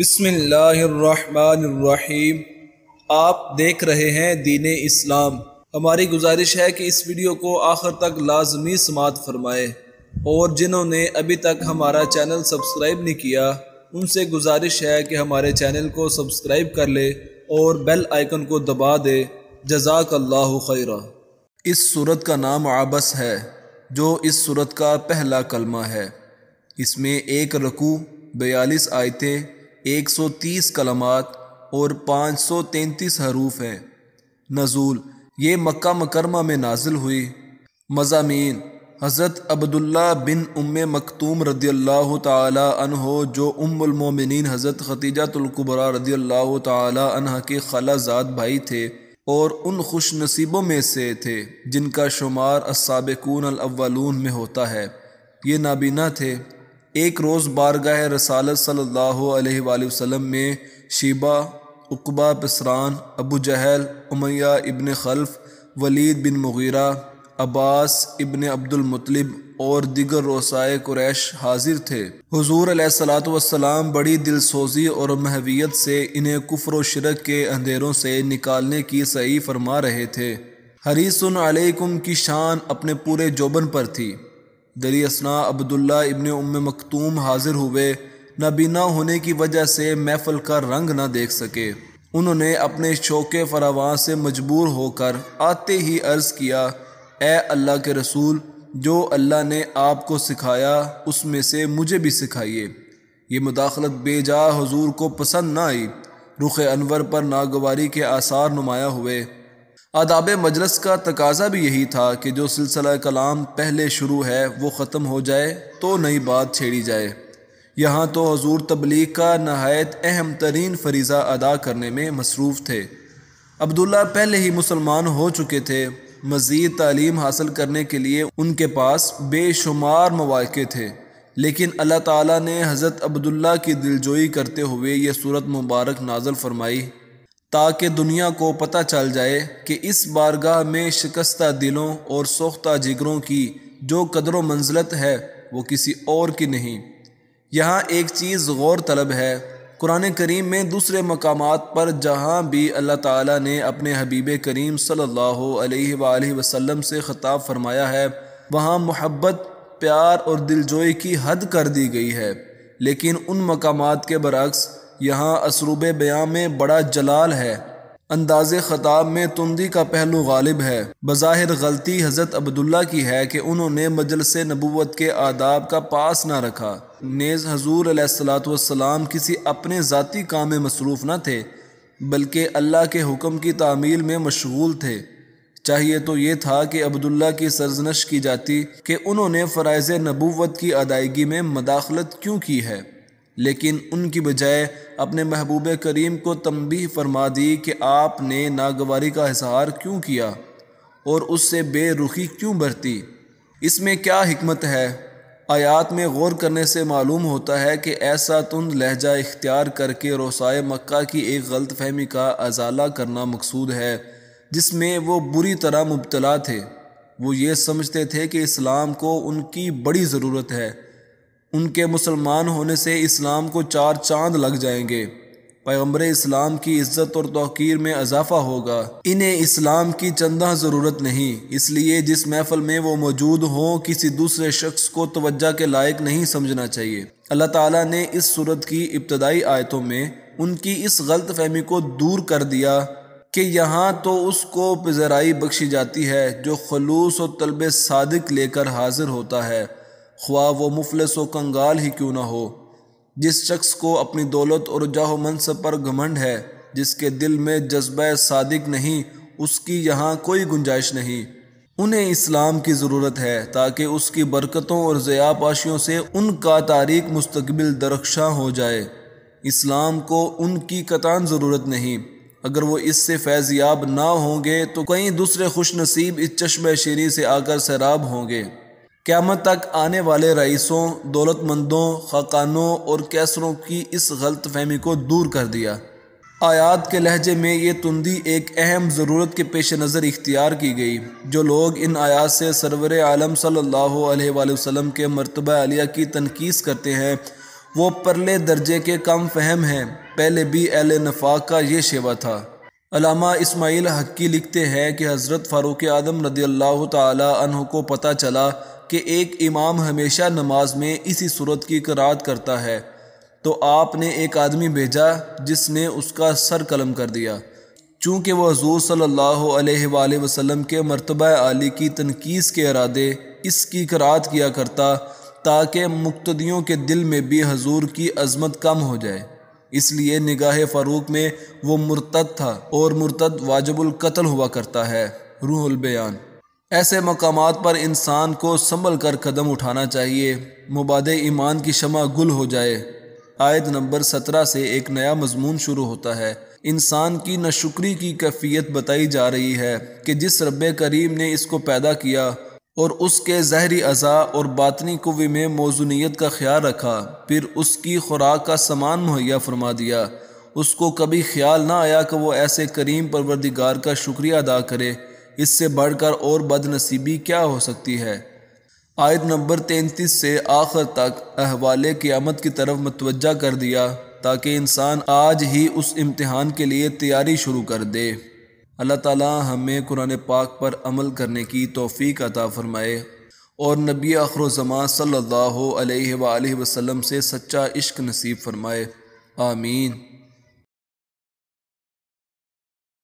बिस्मिल्लाहिर्रहमानिर्रहीम आप देख रहे हैं दीन इस्लाम हमारी गुजारिश है कि इस वीडियो को आखिर तक लाजमी समात फरमाए और जिन्होंने अभी तक हमारा चैनल सब्सक्राइब नहीं किया उनसे गुजारिश है कि हमारे चैनल को सब्सक्राइब कर ले और बेल आइकन को दबा दे जजाक अल्लाह खैरा इस सूरत का नाम आबस है जो इस सूरत का पहला कलमा है इसमें एक रकू बयालीस आयतें 130 कलमात और 533 हरूफ हैं नजूल ये मक्का मकरमा में नाजिल हुई मजामी हज़रत अब्दुल्ला बिन उम मकतूम रदी अल्लाह हो जो उमोमिन हज़रत खतीजातुल्कुबरा रदी अल्लाह तह के खलाजाद भाई थे और उन खुश नसीबों में से थे जिनका शुमार असाबकून अलवलून में होता है ये नाबीना थे एक रोज़ बारगाह रसालत सल्लल्लाहु अलैहि वसल्लम में शीबा उकबा पसरान अबू जहल उमैया इबन खल्फ वलीद बिन मुगीरा अब्बास इबन अब्दुलमतलब और दिगर रोसाए कुरैश हाजिर थे हजूर सलाम बड़ी दिलसोजी और महवियत से इन्हें कुफर व शरक के अंधेरों से निकालने की सही फरमा रहे थे हरीसन अलैकुम की शान अपने पूरे जोबन पर थी दरी असना अब्दुल्ला इबन उम मखतूम हाजिर हुए नबीना होने की वजह से महफल का रंग ना देख सके उन्होंने अपने शौक फरावान से मजबूर होकर आते ही अर्ज़ किया ए अल्लाह के रसूल जो अल्लाह ने आपको सिखाया उसमें से मुझे भी सिखाइए ये मुदाखलत बेजा हजूर को पसंद ना आई रुख अनवर पर नागवारी के आसार नुमाया हुए आदाब मजलस का तकाजा भी यही था कि जो सिलसिला कलाम पहले शुरू है वो ख़त्म हो जाए तो नई बात छेड़ी जाए यहाँ तो हजूर तबलीग का नहायत अहम तरीन फरीज़ा अदा करने में मसरूफ़ थे अब्दुल्ला पहले ही मुसलमान हो चुके थे मज़ीद तालीम हासिल करने के लिए उनके पास बेशुमार मौाक़े थे लेकिन अल्लाह ताला ने हज़रत अब्दुल्ला की दिलजोई करते हुए यह सूरत मुबारक नाजल फरमाई ताकि दुनिया को पता चल जाए कि इस बारगाह में शिकस्ता दिलों और सोख्ता जिगरों की जो कदर मंजलत है वो किसी और की नहीं यहाँ एक चीज़ गौर तलब है कुरान करीम में दूसरे मकाम पर जहाँ भी अल्लाह ताला ने अपने हबीब करीम सल्लल्लाहु अलैहि वसल्लम से ख़ताब फरमाया है वहाँ मोहब्बत प्यार और दिलजोई की हद कर दी गई है लेकिन उन मकाम के बरक्स यहाँ असरूब बयाँ में बड़ा जलाल है अंदाज ख़ताब में तुंदी का पहलू गालिब है बज़ाहिर गलती हज़रत अब्दुल्ला की है कि उन्होंने मजलस नबूत के आदाब का पास ना रखा नेज़ हजूर सलाम किसी अपने ज़ाती काम में मसरूफ़ न थे बल्कि अल्लाह के हुक्म की तामील में मशगूल थे चाहिए तो ये था कि अब्दुल्ला की सरजनश की जाती कि उन्होंने फ़रज़ नबूत की अदायगी में मदाखलत क्यों की है लेकिन उनकी बजाय अपने महबूब करीम को तंबी फरमा दी कि आपने नागवारी का इजहार क्यों किया और उससे बेरुखी क्यों बरती इसमें क्या हमत है आयात में गौर करने से मालूम होता है कि ऐसा तुंद लहजा इख्तियार करके रोसाए मक्का की एक गलत फहमी का अजाला करना मकसूद है जिसमें वो बुरी तरह मुबतला थे वो ये समझते थे कि इस्लाम को उनकी बड़ी ज़रूरत है उनके मुसलमान होने से इस्लाम को चार चांद लग जाएंगे पैगम्बर इस्लाम की इज्जत और तोकीर में इजाफा होगा इन्हें इस्लाम की चंदा ज़रूरत नहीं इसलिए जिस महफल में वो मौजूद हों किसी दूसरे शख्स को तोज्जह के लायक नहीं समझना चाहिए अल्लाह ताला ने इस सूरत की इब्तदाई आयतों में उनकी इस गलत फहमी को दूर कर दिया कि यहाँ तो उसको पजराई बख्शी जाती है जो खलूस और तलब सादक लेकर हाजिर होता है ख्वा वो मुफलस व कंगाल ही क्यों ना हो जिस शख्स को अपनी दौलत और जाह मनसब पर घमंड है जिसके दिल में जज्ब सादिक नहीं उसकी यहाँ कोई गुंजाइश नहीं उन्हें इस्लाम की ज़रूरत है ताकि उसकी बरकतों और ज़यापाशियों से उनका तारीख मुस्तबिल दरख्शा हो जाए इस्लाम को उनकी कतान ज़रूरत नहीं अगर वो इससे फैज याब ना होंगे तो कई दूसरे खुश नसीब इस चश्म शेरी से आकर सैराब होंगे क्यामत तक आने वाले रईसों दौलतमंदों खकानों और कैसरों की इस गलत फहमी को दूर कर दिया आयात के लहजे में ये तुंदी एक अहम ज़रूरत के पेश नज़र इख्तियार की गई जो लोग इन आयात से सरवर आलम सल्ला वसम के मरतबा आलिया की तनकीस करते हैं वो परले दर्जे के कम फहम हैं पहले भी अहल नफाक का ये शेवा था अलामा इस्माइल हक्की लिखते हैं कि हज़रत फ़ारूक आदम रदी अल्लाह तहों को पता चला कि एक इमाम हमेशा नमाज में इसी सूरत की करात करता है तो आपने एक आदमी भेजा जिसने उसका सर कलम कर दिया चूँकि वह हजूर सल्ला वसम के मरतबा आली की तनकीस के इरादे इसकी करात किया करता ताकि मुक्तियों के दिल में भी हजूर की अजमत कम हो जाए इसलिए निगाह फ़ारूक में वो मुर्तद था और मुर्तद वाजबुल कत्ल हुआ करता है रूहुल बयान ऐसे मकाम पर इंसान को संभल कर कदम उठाना चाहिए मुबाद ईमान की शमा गुल हो जाए आयत नंबर सत्रह से एक नया मजमून शुरू होता है इंसान की नशुक्री की कैफियत बताई जा रही है कि जिस रब करीम ने इसको पैदा किया और उसके जहरी अज़ा और बातनी कुवे में मौजूनीत का ख्याल रखा फिर उसकी खुराक का सामान मुहैया फरमा दिया उसको कभी ख्याल ना आया कि वो ऐसे करीम परवरदिगार का शुक्रिया अदा करे इससे बढ़कर और बदनसीबी क्या हो सकती है आयत नंबर तैंतीस से आखिर तक अहवाल क़्यामत की तरफ मतवजा कर दिया ताकि इंसान आज ही उस इम्तहान के लिए तैयारी शुरू कर दे अल्लाह ताला हमें कुरान पाक पर अमल करने की तोफ़ी अता फ़रमाए और नबी आखरजमा सल्लल्लाहु अलैहि वसल्लम से सच्चा इश्क नसीब फरमाए आमीन